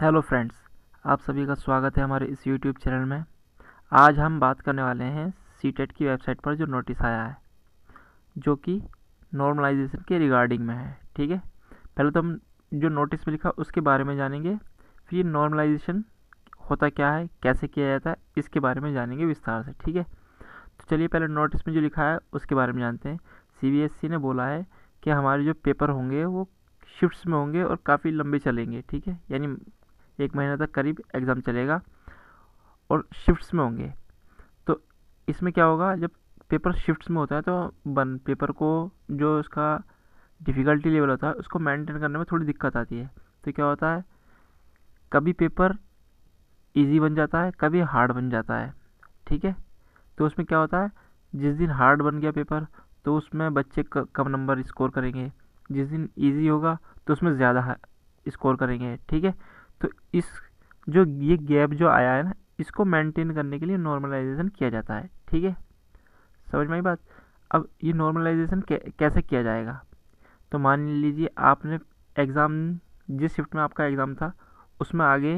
hello friends आप सभी का स्वागत है हमारे इस यूट्यूब चैनल में आज हम बात करने वाले हैं सी e की वेबसाइट पर जो नोटिस आया है जो कि नॉर्मलाइजेशन के रिगार्डिंग में है ठीक है पहले तो हम जो नोटिस में लिखा उसके बारे में जानेंगे फिर नॉर्मलाइजेशन होता क्या है कैसे किया जाता है इसके बारे में जानेंगे विस्तार से ठीक है तो चलिए पहले नोटिस में जो लिखा है उसके बारे में जानते हैं सी e ने बोला है कि हमारे जो पेपर होंगे वो शिफ्ट्स में होंगे और काफ़ी लंबे चलेंगे ठीक है यानी एक महीने तक करीब एग्ज़ाम चलेगा और शिफ्ट्स में होंगे तो इसमें क्या होगा जब पेपर शिफ्ट्स में होता है तो बन पेपर को जो उसका डिफ़िकल्टी लेवल होता है उसको मेंटेन करने में थोड़ी दिक्कत आती है तो क्या होता है कभी पेपर इजी बन जाता है कभी हार्ड बन जाता है ठीक है तो उसमें क्या होता है जिस दिन हार्ड बन गया पेपर तो उसमें बच्चे कम नंबर स्कोर करेंगे जिस दिन इजी होगा तो उसमें ज़्यादा स्कोर करेंगे ठीक है तो इस जो ये गैप जो आया है ना इसको मेंटेन करने के लिए नॉर्मलाइजेशन किया जाता है ठीक है समझ में आई बात अब ये नॉर्मलाइजेशन कैसे किया जाएगा तो मान लीजिए आपने एग्ज़ाम जिस शिफ्ट में आपका एग्ज़ाम था उसमें आगे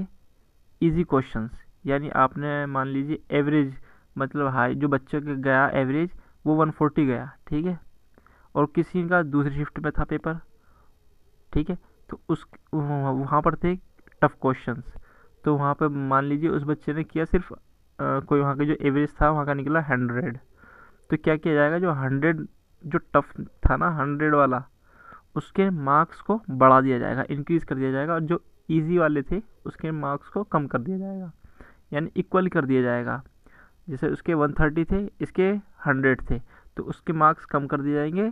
इजी क्वेश्चंस यानी आपने मान लीजिए एवरेज मतलब हाई जो बच्चों के गया एवरेज वो 140 गया ठीक है और किसी का दूसरी शिफ्ट में था पेपर ठीक है तो उस वहाँ पर थे टफ़ क्वेश्चन तो वहाँ पर मान लीजिए उस बच्चे ने किया सिर्फ आ, कोई वहाँ का जो एवरेज था वहाँ का निकला हंड्रेड तो क्या किया जाएगा जो हंड्रेड जो टफ था ना हंड्रेड वाला उसके मार्क्स को बढ़ा दिया जाएगा इंक्रीज़ कर दिया जाएगा और जो ईजी वाले थे उसके मार्क्स को कम कर दिया जाएगा यानी इक्वल कर दिया जाएगा जैसे उसके 130 थे इसके 100 थे तो उसके मार्क्स कम कर दिए जाएंगे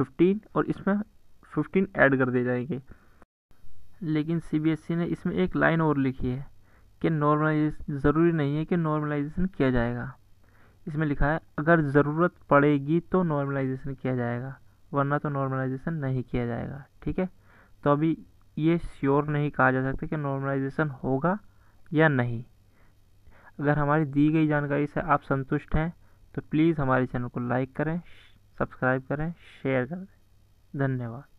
15 और इसमें 15 ऐड कर दिए जाएंगे लेकिन सीबीएसई e ने इसमें एक लाइन और लिखी है कि नॉर्मलाइजेशन ज़रूरी नहीं है कि नॉर्मलाइजेशन किया जाएगा इसमें लिखा है अगर ज़रूरत पड़ेगी तो नॉर्मलाइजेशन किया जाएगा वरना तो नॉर्मलाइजेशन नहीं किया जाएगा ठीक है तो अभी ये श्योर नहीं कहा जा सकता कि नॉर्मलाइजेशन होगा या नहीं अगर हमारी दी गई जानकारी से आप संतुष्ट हैं तो प्लीज़ हमारे चैनल को लाइक करें सब्सक्राइब करें शेयर करें धन्यवाद